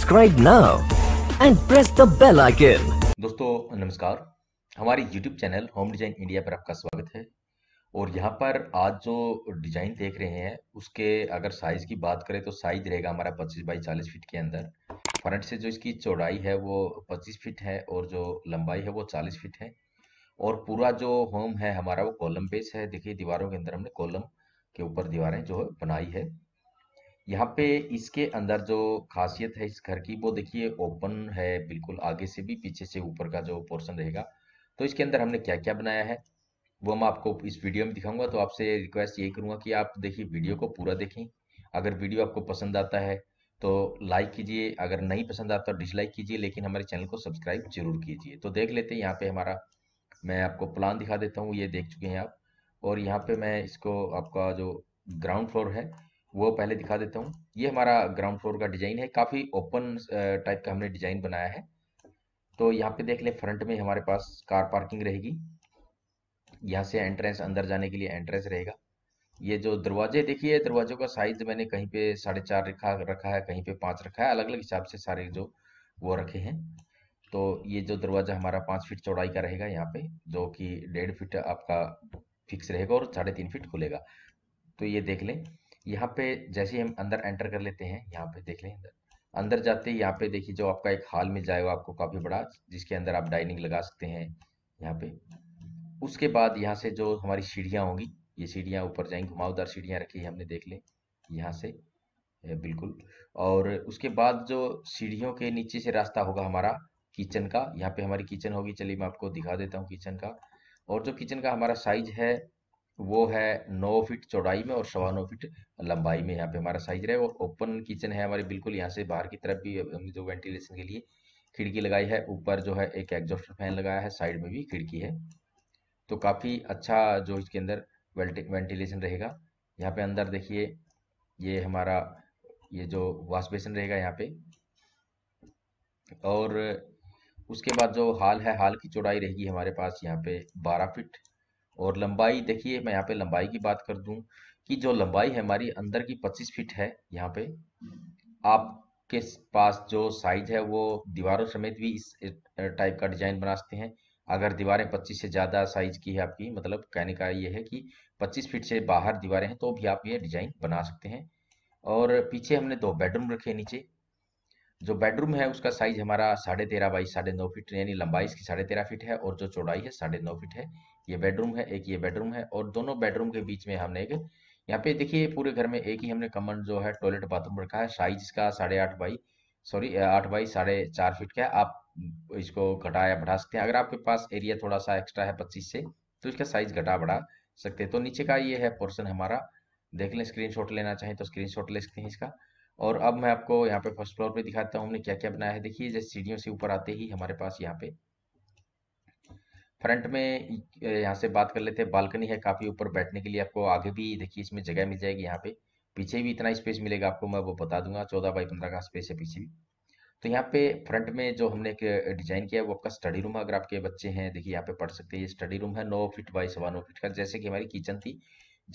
subscribe now and press the bell icon. दोस्तों नमस्कार हमारे YouTube channel home design India पर आपका स्वागत है और यहाँ पर आज जो डिजाइन देख रहे हैं उसके अगर साइज की बात करें तो साइज रहेगा हमारा 25 बाई 40 फीट के अंदर फ्रंट से जो इसकी चौड़ाई है वो 25 फीट है और जो लंबाई है वो 40 फीट है और पूरा जो होम है हमारा वो कॉलम बेस है देखिए दीवारों के अंदर हमने कॉलम के ऊपर दीवारें जो है बनाई है यहाँ पे इसके अंदर जो खासियत है इस घर की वो देखिए ओपन है बिल्कुल आगे से भी पीछे से ऊपर का जो पोर्शन रहेगा तो इसके अंदर हमने क्या क्या बनाया है वो मैं आपको इस वीडियो में दिखाऊंगा तो आपसे रिक्वेस्ट यही करूंगा कि आप देखिए वीडियो को पूरा देखें अगर वीडियो आपको पसंद आता है तो लाइक कीजिए अगर नहीं पसंद आता तो डिसलाइक कीजिए लेकिन हमारे चैनल को सब्सक्राइब जरूर कीजिए तो देख लेते हैं यहाँ पे हमारा मैं आपको प्लान दिखा देता हूँ ये देख चुके हैं आप और यहाँ पे मैं इसको आपका जो ग्राउंड फ्लोर है वो पहले दिखा देता हूँ ये हमारा ग्राउंड फ्लोर का डिजाइन है काफी ओपन टाइप uh, का हमने डिजाइन बनाया है तो यहाँ पे देख ले फ्रंट में हमारे पास कार पार्किंग रहेगी यहाँ से एंट्रेंस अंदर जाने के लिए एंट्रेंस रहेगा ये जो दरवाजे देखिए दरवाजों का साइज मैंने कहीं पे साढ़े चार रखा रखा है कहीं पे पांच रखा है अलग अलग हिसाब से सारे जो वो रखे हैं तो ये जो दरवाजा हमारा पांच फीट चौड़ाई का रहेगा यहाँ पे जो कि डेढ़ फीट आपका फिक्स रहेगा और साढ़े तीन फीट खुलेगा तो ये देख लें यहाँ पे जैसे ही हम अंदर एंटर कर लेते हैं यहाँ पे देख लें अंदर जाते ही यहाँ पे देखिए जो आपका एक हॉल मिल जाएगा आपको काफ़ी बड़ा जिसके अंदर आप डाइनिंग लगा सकते हैं यहाँ पे उसके बाद यहाँ से जो हमारी सीढ़ियाँ होंगी ये सीढ़ियाँ ऊपर जाएंगी घुमावदार सीढ़ियाँ रखी है हमने देख लें यहाँ से बिल्कुल और उसके बाद जो सीढ़ियों के नीचे से रास्ता होगा हमारा किचन का यहाँ पे हमारी किचन होगी चलिए मैं आपको दिखा देता हूँ किचन का और जो किचन का हमारा साइज है वो है नौ फीट चौड़ाई में और सवा नौ फीट लंबाई में यहाँ पे हमारा साइज रहे और ओपन किचन है हमारे बिल्कुल यहाँ से बाहर की तरफ भी हमने जो वेंटिलेशन के लिए खिड़की लगाई है ऊपर जो है एक एग्जॉस्टर फैन लगाया है साइड में भी खिड़की है तो काफ़ी अच्छा जो इसके अंदर वेंटिलेशन रहेगा यहाँ पे अंदर देखिए ये हमारा ये जो वॉश बेसिन रहेगा यहाँ पे और उसके बाद जो हाल है हाल की चौड़ाई रहेगी हमारे पास यहाँ पे बारह फीट और लंबाई देखिए मैं यहाँ पे लंबाई की बात कर दूं कि जो लंबाई है हमारी अंदर की 25 फीट है यहाँ पे आपके पास जो साइज है वो दीवारों समेत भी इस टाइप का डिजाइन बना सकते हैं अगर दीवारें 25 से ज़्यादा साइज की है आपकी मतलब कहने का ये है कि 25 फीट से बाहर दीवारें हैं तो भी आप ये डिजाइन बना सकते हैं और पीछे हमने दो बेडरूम रखे नीचे जो बेडरूम है उसका साइज हमारा साढ़े तेरह बाई साढ़े नौ फीट यानी लंबाई इसकी साढ़े तेरह फीट है और जो चौड़ाई है साढ़े नौ फीट है ये बेडरूम है एक ये बेडरूम है और दोनों बेडरूम के बीच में हमने एक यहाँ पे देखिए पूरे घर में एक ही हमने कमन जो है टॉयलेट बाथरूम रखा है साइज इसका साढ़े आठ बाई सॉरी आठ बाई साढ़े चार फीट का है आप इसको घटा या बढ़ा सकते हैं अगर आपके पास एरिया थोड़ा सा एक्स्ट्रा है पच्चीस से तो इसका साइज घटा बढ़ा सकते हैं तो नीचे का ये है पोर्सन हमारा देख लें स्क्रीन लेना चाहें तो स्क्रीन ले सकते हैं इसका और अब मैं आपको यहाँ पे फर्स्ट फ्लोर पे दिखाता हूँ हमने क्या क्या बनाया है देखिए जैसे सीढ़ियों से ऊपर आते ही हमारे पास यहाँ पे फ्रंट में यहाँ से बात कर लेते हैं बालकनी है काफ़ी ऊपर बैठने के लिए आपको आगे भी देखिए इसमें जगह मिल जाएगी यहाँ पे पीछे भी इतना स्पेस मिलेगा आपको मैं वो बता दूंगा चौदह बाई पंद्रह का स्पेस है पीछे भी तो यहाँ पे फ्रंट में जो हमने एक डिजाइन किया है वो आपका स्टडी रूम है अगर आपके बच्चे हैं देखिए यहाँ पे पढ़ सकते हैं ये स्टडी रूम है नौ फीट बाई सवा नौ फीट का जैसे कि हमारी किचन थी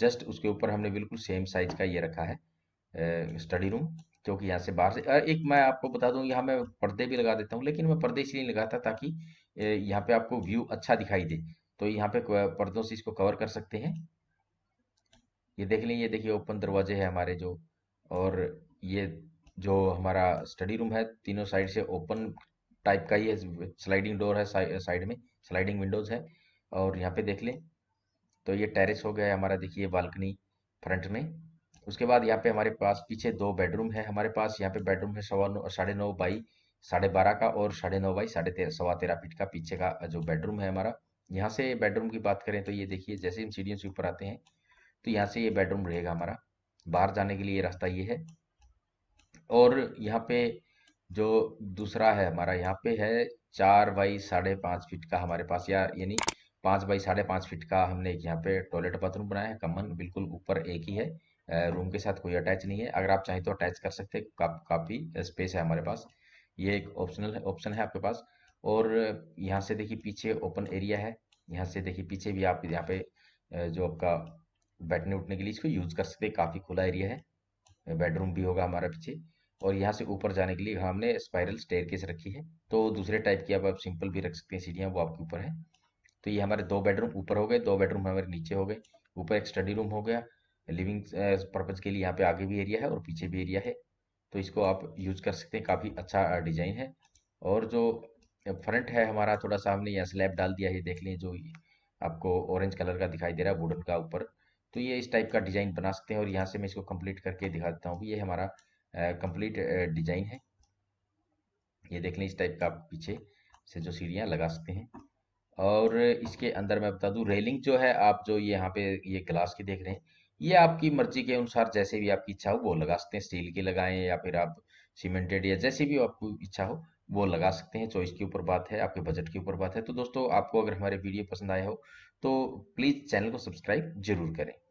जस्ट उसके ऊपर हमने बिल्कुल सेम साइज का ये रखा है स्टडी रूम क्योंकि यहाँ से बाहर से एक मैं आपको बता दूँ यहाँ मैं पर्दे भी लगा देता हूँ लेकिन मैं पर्दे इसलिए लगाता ताकि यहाँ पे आपको व्यू अच्छा दिखाई दे तो यहाँ पे पर्दों से इसको कवर कर सकते हैं ये देख लें ये देखिए ओपन दरवाजे हैं हमारे जो और ये जो हमारा स्टडी रूम है तीनों साइड से ओपन टाइप का ही है स्लाइडिंग डोर है साइड में स्लाइडिंग विंडोज है और यहाँ पे देख लें तो ये टेरेस हो गया है हमारा देखिए बालकनी फ्रंट में उसके बाद यहाँ पे हमारे पास पीछे दो बेडरूम है हमारे पास यहाँ पे बेडरूम है सवा नौ साढ़े नौ बाई साढ़े बारह का और साढ़े नौ बाई साढ़े तेरह सवा तेरह फीट का पीछे का जो बेडरूम है हमारा यहाँ से बेडरूम की बात करें तो ये देखिए जैसे हम सीढ़ियों से ऊपर आते हैं तो यहाँ से ये बेडरूम रहेगा हमारा बाहर जाने के लिए रास्ता ये है और यहाँ पे जो दूसरा है हमारा यहाँ पे है चार बाई साढ़े पाँच फीट का हमारे पास या यानी पाँच बाई साढ़े पाँच फीट का हमने एक यहाँ पे टॉयलेट बाथरूम बनाया है कमन बिल्कुल ऊपर एक ही है रूम के साथ कोई अटैच नहीं है अगर आप चाहें तो अटैच कर सकते हैं का, काफ़ी स्पेस है हमारे पास ये एक ऑप्शनल ऑप्शन है आपके पास और यहाँ से देखिए पीछे ओपन एरिया है यहाँ से देखिए पीछे भी आप यहाँ पे जो आपका बैठने उठने के लिए इसको यूज़ कर सकते हैं काफ़ी खुला एरिया है बेडरूम भी होगा हमारा पीछे और यहाँ से ऊपर जाने के लिए हमने स्पाइरल स्टेयर रखी है तो दूसरे टाइप की आप सिंपल भी रख सकते हैं सीढ़ियाँ वो आपके ऊपर है तो ये हमारे दो बेडरूम ऊपर हो गए दो बेडरूम हमारे नीचे हो गए ऊपर एक स्टडी रूम हो गया लिविंग पर्पज uh, के लिए यहाँ पे आगे भी एरिया है और पीछे भी एरिया है तो इसको आप यूज कर सकते हैं काफ़ी अच्छा डिजाइन uh, है और जो फ्रंट uh, है हमारा थोड़ा सा हमने यहाँ स्लैब डाल दिया है देख लें जो आपको ऑरेंज कलर का दिखाई दे रहा है वुडन का ऊपर तो ये इस टाइप का डिजाइन बना सकते हैं और यहाँ से मैं इसको कंप्लीट करके दिखा देता हूँ ये हमारा कंप्लीट डिजाइन है ये देख लें इस टाइप का आप पीछे से जो सीढ़ियाँ लगा सकते हैं और इसके अंदर मैं बता दूँ रेलिंग जो है आप जो यहाँ पे ये ग्लास की देख रहे हैं ये आपकी मर्जी के अनुसार जैसे भी आपकी इच्छा हो वो लगा सकते हैं स्टील की लगाएं या फिर आप सीमेंटेड या जैसे भी आपको इच्छा हो वो लगा सकते हैं चॉइस के ऊपर बात है आपके बजट के ऊपर बात है तो दोस्तों आपको अगर हमारे वीडियो पसंद आया हो तो प्लीज़ चैनल को सब्सक्राइब जरूर करें